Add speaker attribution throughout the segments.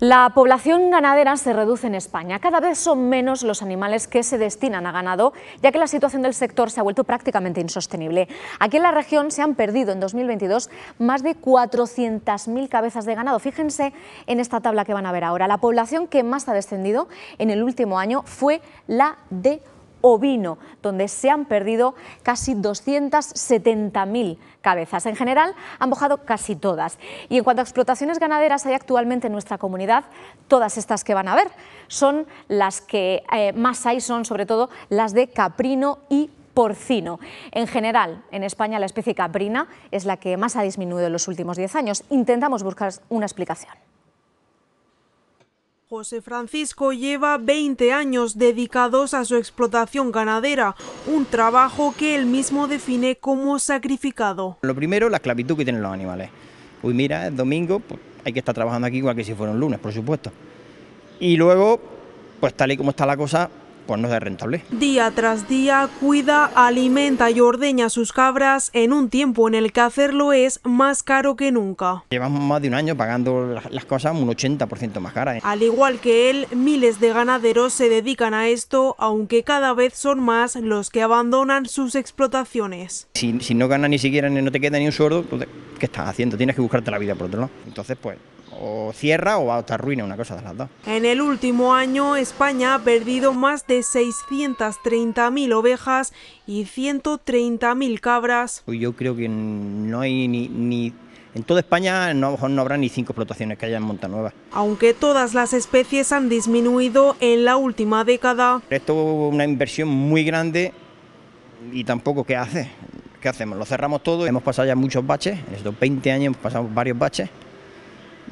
Speaker 1: La población ganadera se reduce en España. Cada vez son menos los animales que se destinan a ganado, ya que la situación del sector se ha vuelto prácticamente insostenible. Aquí en la región se han perdido en 2022 más de 400.000 cabezas de ganado. Fíjense en esta tabla que van a ver ahora. La población que más ha descendido en el último año fue la de vino donde se han perdido casi 270.000 cabezas. En general, han mojado casi todas. Y en cuanto a explotaciones ganaderas, hay actualmente en nuestra comunidad todas estas que van a ver. Son las que eh, más hay, son sobre todo las de caprino y porcino. En general, en España la especie caprina es la que más ha disminuido en los últimos 10 años. Intentamos buscar una explicación.
Speaker 2: José Francisco lleva 20 años dedicados a su explotación ganadera, un trabajo que él mismo define como sacrificado.
Speaker 3: Lo primero, la esclavitud que tienen los animales. Uy, mira, es domingo, pues, hay que estar trabajando aquí igual que si fuera un lunes, por supuesto. Y luego, pues tal y como está la cosa, pues no es rentable.
Speaker 2: Día tras día cuida, alimenta y ordeña sus cabras en un tiempo en el que hacerlo es más caro que nunca.
Speaker 3: Llevamos más de un año pagando las cosas un 80% más caras. ¿eh?
Speaker 2: Al igual que él, miles de ganaderos se dedican a esto, aunque cada vez son más los que abandonan sus explotaciones.
Speaker 3: Si, no ganas ni siquiera, no te queda ni un sueldo, ¿qué estás haciendo? Tienes que buscarte la vida por otro lado. Entonces, pues o cierra o otra ruina una cosa de las dos.
Speaker 2: En el último año, España ha perdido más de 630.000 ovejas y 130.000 cabras.
Speaker 3: Pues yo creo que no hay ni, en toda España no, habrá ni cinco explotaciones que haya en Montanueva.
Speaker 2: Aunque todas las especies han disminuido en la última década.
Speaker 3: Esto es una inversión muy grande y tampoco qué hace. ¿Qué hacemos? Lo cerramos todo, hemos pasado ya muchos baches, en estos 20 años hemos pasado varios baches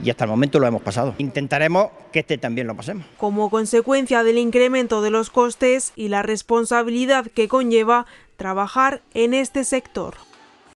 Speaker 3: y hasta el momento lo hemos pasado. Intentaremos que este también lo pasemos.
Speaker 2: Como consecuencia del incremento de los costes y la responsabilidad que conlleva trabajar en este sector.